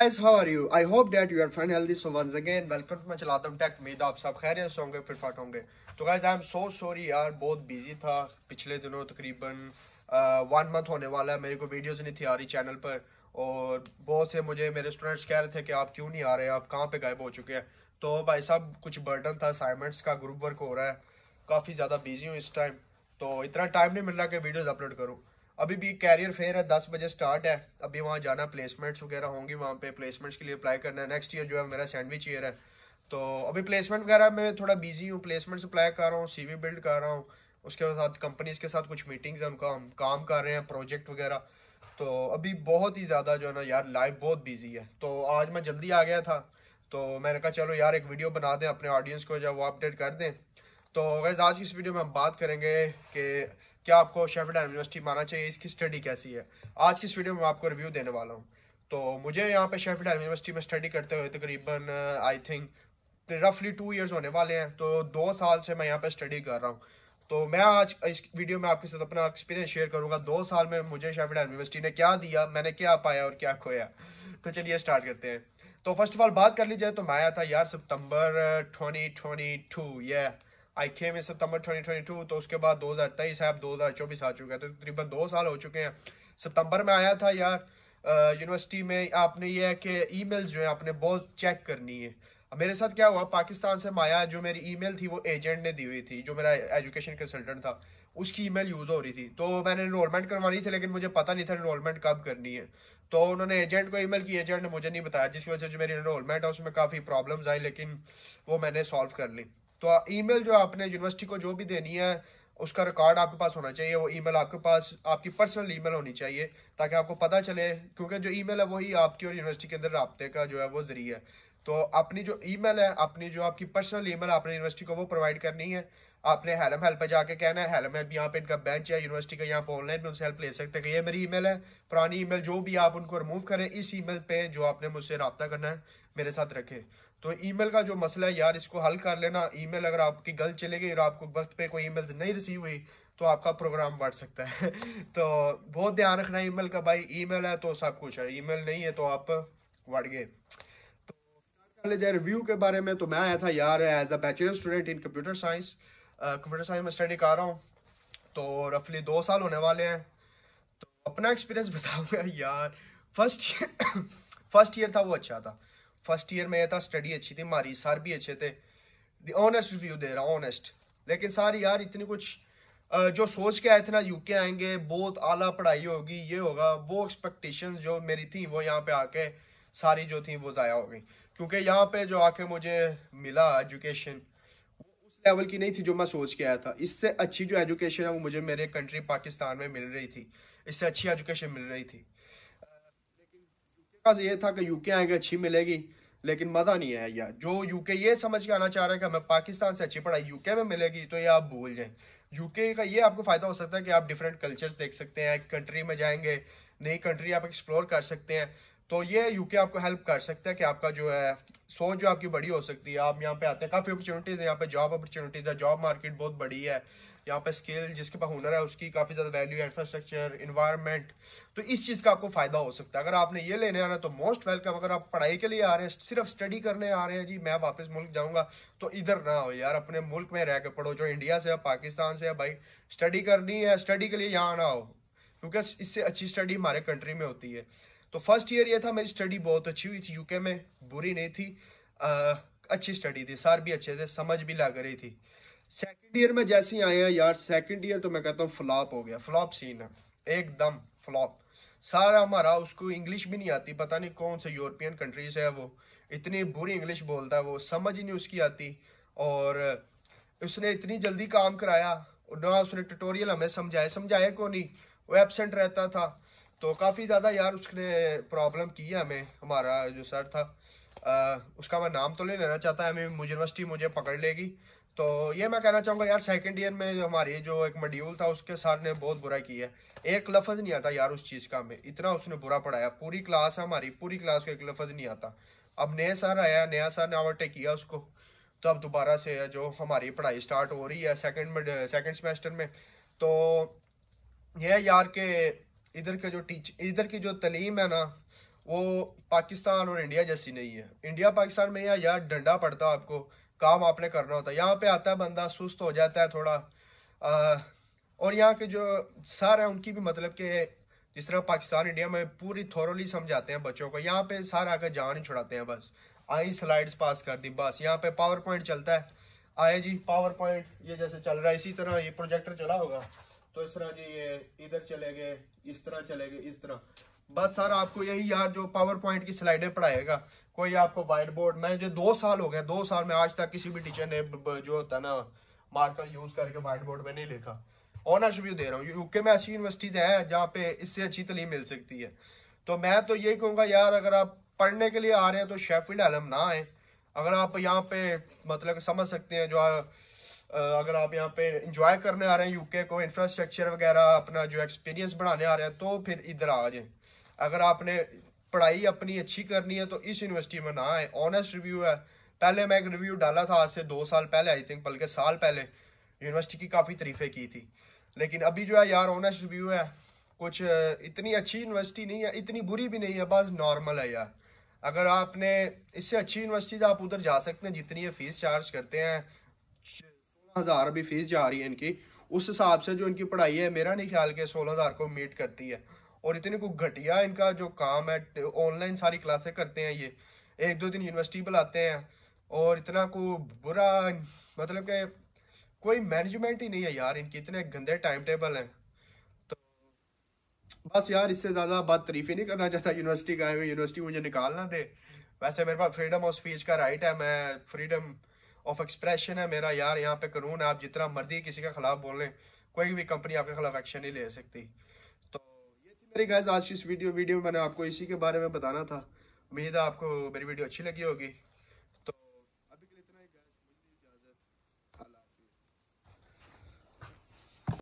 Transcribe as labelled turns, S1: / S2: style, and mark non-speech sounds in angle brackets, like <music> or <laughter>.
S1: guys how are you I hope that you are fine healthy so once again welcome to मैं चलाता हूँ take उम्मीद आप सब खैर से होंगे फिटफाट होंगे तो guys I am so sorry यार बहुत बिजी था पिछले दिनों तकरीबन वन मंथ होने वाला है मेरे को वीडियोज़ नहीं थी आ रही चैनल पर और बहुत से मुझे मेरे स्टूडेंट्स कह रहे थे कि आप क्यों नहीं आ रहे आप कहाँ पर गायब हो चुके हैं तो भाई साहब कुछ बर्डन था असाइनमेंट्स का ग्रुप वर्क हो रहा है काफ़ी ज़्यादा बिजी हूँ इस टाइम तो इतना टाइम नहीं मिल रहा कि वीडियोज़ अपलोड करूँ अभी भी कैरियर फेयर है दस बजे स्टार्ट है अभी वहाँ जाना प्लेसमेंट्स वगैरह होंगी वहाँ पे प्लेसमेंट्स के लिए अप्लाई करना है नेक्स्ट ईयर जो है मेरा सैंडविच ईयर है तो अभी प्लेसमेंट वगैरह मैं थोड़ा बिजी हूँ प्लेसमेंट्स अप्लाई कर रहा हूँ सी बिल्ड कर रहा हूँ उसके साथ कंपनीज के साथ कुछ मीटिंग्स हैं उनका हम काम कर रहे हैं प्रोजेक्ट वगैरह तो अभी बहुत ही ज़्यादा जो है ना यार लाइफ बहुत बिजी है तो आज मैं जल्दी आ गया था तो मैंने कहा चलो यार एक वीडियो बना दें अपने ऑडियंस को जब वो अपडेट कर दें तो गैज़ आज की इस वीडियो में हम बात करेंगे कि क्या आपको शेफील्ड यूनिवर्सिटी माना चाहिए इसकी स्टडी कैसी है आज की इस वीडियो में आपको रिव्यू देने वाला हूँ तो मुझे यहाँ पे शेफील्ड यूनिवर्सिटी में स्टडी करते हुए तकरीबन आई थिंक रफली टू ईयर्स होने वाले हैं तो दो साल से मैं यहाँ पर स्टडी कर रहा हूँ तो मैं आज इस वीडियो में आपके साथ अपना एक्सपीरियंस शेयर करूँगा दो साल में मुझे शेफील्ड यूनिवर्सिटी ने क्या दिया मैंने क्या पाया और क्या खोया तो चलिए स्टार्ट करते हैं तो फर्स्ट ऑफ ऑल बात कर ली जाए तो मैं आया था यार सितंबर 2022 uh, ये आई के में सितंबर 2022 तो उसके बाद 2023 है अब 2024 आ चुका है तो तकरीबन दो साल हो चुके हैं सितंबर में आया था यार यूनिवर्सिटी में आपने ये है कि ईमेल्स जो है आपने बहुत चेक करनी है अब मेरे साथ क्या हुआ पाकिस्तान से माया जो मेरी ईमेल थी वो एजेंट ने दी हुई थी जो मेरा एजुकेशन कंसल्टेंट था उसकी ईमेल यूज़ हो रही थी तो मैंने इनरोलमेंट करवानी थी लेकिन मुझे पता नहीं था इनरोलमेंट कब करनी है तो उन्होंने एजेंट को ईमेल की एजेंट ने मुझे नहीं बताया जिसकी वजह से जो मेरी इनरोलमेंट है उसमें काफ़ी प्रॉब्लम्स आई लेकिन वो मैंने सॉल्व कर ली तो ईमेल जो आपने यूनिवर्सिटी को जो भी देनी है उसका रिकॉर्ड आपके पास होना चाहिए वो ईमेल आपके पास आपकी पर्सनल ईमेल होनी चाहिए ताकि आपको पता चले क्योंकि जो ईमेल है वही आपकी और यूनिवर्सिटी के अंदर रबते का जो है वो जरिए है तो अपनी जो ईमेल है अपनी जो आपकी पर्सनल ईमेल आपने यूनिवर्सिटी को वो प्रोवाइड करनी है आपने हेलम हेल्प पर जाके कहना है हेलम हेल्प यहाँ पे इनका बेंच है यूनिवर्सिटी का यहाँ पे ऑनलाइन भी उनसे हेल्प ले सकते हैं कि ये मेरी ईमेल है पुरानी ईमेल जो भी आप उनको रिमूव करें इस ईमेल पे जो आपने मुझसे रबता करना है मेरे साथ रखें तो ईमेल का जो मसला है यार इसको हल कर लेना ईमेल अगर आपकी गलत चले गई और आपको वक्त पे कोई ईमेल नहीं रिसीव हुई तो आपका प्रोग्राम बढ़ सकता है <laughs> तो बहुत ध्यान रखना ईमेल का भाई ईमेल है तो सब कुछ है ईमेल नहीं है तो आप बढ़ गए तो जाए रिव्यू के बारे में तो मैं आया था यार as a bachelor student in computer science computer science में स्टडी कर रहा हूँ तो रफली दो साल होने वाले हैं तो अपना एक्सपीरियंस <laughs> बताऊँगा यार फर्स्ट फर्स्ट ईयर था वो अच्छा था फर्स्ट ईयर में यह था स्टडी अच्छी थी हमारी सर भी अच्छे थे ऑनेस्ट रिव्यू दे रहा ऑनेस्ट लेकिन सर यार इतनी कुछ जो सोच के आए थे ना यूके आएंगे बहुत आला पढ़ाई होगी ये होगा वो एक्सपेक्टेशन जो मेरी थी वो यहाँ पे आके सारी जो थी वो ज़ाया हो गई क्योंकि यहाँ पे जो आके मुझे मिला एजुकेशन उस लेवल की नहीं थी जो मैं सोच के आया था इससे अच्छी जो एजुकेशन है वो मुझे मेरे कंट्री पाकिस्तान में मिल रही थी इससे अच्छी एजुकेशन मिल रही थी पास ये था कि यूके आएंगे अच्छी मिलेगी लेकिन मज़ा नहीं है यार जो यूके ये समझ के आना चाह रहा है कि हमें पाकिस्तान से अच्छी पढ़ाई यूके में मिलेगी तो ये आप भूल जाएं यूके का ये आपको फ़ायदा हो सकता है कि आप डिफरेंट कल्चर्स देख सकते हैं कंट्री में जाएंगे नई कंट्री आप एक्सप्लोर कर सकते हैं तो ये यूके आपको हेल्प कर सकता है कि आपका जो है सोच जो आपकी बड़ी हो सकती है आप यहाँ पे आते हैं काफ़ी अपॉर्चुनिटीज़ है यहाँ पे जॉब अपॉर्चुनिटीज़ है जॉब मार्केट बहुत बड़ी है यहाँ पे स्किल जिसके पास हुनर है उसकी काफ़ी ज़्यादा वैल्यू है इंफ्रास्ट्रक्चर इन्वायरमेंट तो इस चीज़ का आपको फ़ायदा हो सकता है अगर आपने ये लेने आना तो मोस्ट वेलकम अगर आप पढ़ाई के लिए आ रहे हैं सिर्फ स्टडी करने आ रहे हैं जी मैं वापस मुल्क जाऊँगा तो इधर ना हो यार अपने मुल्क में रह कर पढ़ो जो इंडिया से है पाकिस्तान से है भाई स्टडी करनी है स्टडी के लिए यहाँ आना हो क्योंकि इससे अच्छी स्टडी हमारे कंट्री में होती है तो फर्स्ट ईयर ये था मेरी स्टडी बहुत अच्छी हुई थी यूके में बुरी नहीं थी आ, अच्छी स्टडी थी सार भी अच्छे थे समझ भी लग रही थी सेकेंड ईयर में जैसे ही आया यार सेकेंड ईयर तो मैं कहता हूँ फ्लॉप हो गया फ्लॉप सीन है एकदम फ्लॉप सारा हमारा उसको इंग्लिश भी नहीं आती पता नहीं कौन से यूरोपियन कंट्रीज है वो इतनी बुरी इंग्लिश बोलता है वो समझ ही नहीं उसकी आती और उसने इतनी जल्दी काम कराया ना उसने ट्यूटोरियल हमें समझाया समझाया को नहीं वो एबसेंट रहता था तो काफ़ी ज़्यादा यार उसने प्रॉब्लम की है हमें हमारा जो सर था आ, उसका मैं नाम तो नहीं लेना चाहता है हमें यूनिवर्सिटी मुझे पकड़ लेगी तो ये मैं कहना चाहूँगा यार सेकंड ईयर में जो हमारी जो एक मड्यूल था उसके सर ने बहुत बुरा किया है एक लफ्ज़ नहीं आता यार उस चीज़ का हमें इतना उसने बुरा पढ़ाया पूरी क्लास है हमारी पूरी क्लास का एक लफ्ज़ नहीं आता अब नया सर आया नया सर ने ओवरटेक किया उसको तो अब दोबारा से जो हमारी पढ़ाई स्टार्ट हो रही है सेकेंड सेकेंड सेमेस्टर में तो यह यार के इधर का जो टीच इधर की जो तलीम है ना वो पाकिस्तान और इंडिया जैसी नहीं है इंडिया पाकिस्तान में यहाँ यार डंडा पड़ता आपको काम आपने करना होता है यहाँ पे आता है बंदा सुस्त हो जाता है थोड़ा आ, और यहाँ के जो सर हैं उनकी भी मतलब के जिस तरह पाकिस्तान इंडिया में पूरी थोरली समझाते हैं बच्चों को यहाँ पे सर आकर जान ही छुड़ाते हैं बस आई स्लाइड्स पास कर दी बस यहाँ पे पावर पॉइंट चलता है आए जी पावर पॉइंट ये जैसे चल रहा है इसी तरह ये प्रोजेक्टर चला होगा तो इस तरह जी ये इधर चले गए इस तरह चले गए इस तरह बस सर आपको यही यार जो पावर पॉइंट की स्लाइडें पढ़ाएगा कोई आपको वाइट बोर्ड मैं जो दो साल हो गए दो साल में आज तक किसी भी टीचर ने जो होता है ना मार्कर यूज करके वाइट बोर्ड में नहीं लिखा ऑनर्स भी दे रहा हूँ यूके में ऐसी यूनिवर्सिटीज हैं जहाँ पे इससे अच्छी तलीम मिल सकती है तो मैं तो यही कहूँगा यार अगर आप पढ़ने के लिए आ रहे हैं तो शेफिल आलम ना आए अगर आप यहाँ पे मतलब समझ सकते हैं जो अगर आप यहाँ पे इंजॉय करने आ रहे हैं यूके को इंफ्रास्ट्रक्चर वगैरह अपना जो एक्सपीरियंस बढ़ाने आ रहे हैं तो फिर इधर आ जाए अगर आपने पढ़ाई अपनी अच्छी करनी है तो इस यूनिवर्सिटी में ना आए ऑनेस्ट रिव्यू है पहले मैं एक रिव्यू डाला था आज से दो साल पहले आई थिंक बल्कि साल पहले यूनिवर्सिटी की काफ़ी तरीफें की थी लेकिन अभी जो है यार ऑनेस्ट रिव्यू है कुछ इतनी अच्छी यूनिवर्सिटी नहीं है इतनी बुरी भी नहीं है बस नॉर्मल है यार अगर आपने इससे अच्छी यूनिवर्सिटीज़ आप उधर जा सकते हैं जितनी ये फीस चार्ज करते हैं हज़ार अभी फीस जा रही है इनकी उस हिसाब से जो इनकी पढ़ाई है मेरा नहीं ख्याल कि सोलह हज़ार को मीट करती है और इतनी को घटिया इनका जो काम है ऑनलाइन सारी क्लासें करते हैं ये एक दो दिन यूनिवर्सिटी बुलाते हैं और इतना को बुरा मतलब कि कोई मैनेजमेंट ही नहीं है यार इनकी इतने गंदे टाइम टेबल हैं तो बस यार इससे ज़्यादा बात तारीफ़ ही नहीं करना चाहता यूनिवर्सिटी का यूनिवर्सिटी मुझे निकालना दे वैसे मेरे पास फ्रीडम ऑफ स्पीच का राइट है मैं फ्रीडम ऑफ एक्सप्रेशन है मेरा यार यहाँ पे कानून है आप जितना मर्जी किसी के खिलाफ बोल लें कोई भी कंपनी आपके खिलाफ एक्शन नहीं ले सकती तो ये थी मेरी गैस आज की इस वीडियो वीडियो में मैंने आपको इसी के बारे में बताना था उम्मीद है आपको मेरी वीडियो अच्छी लगी होगी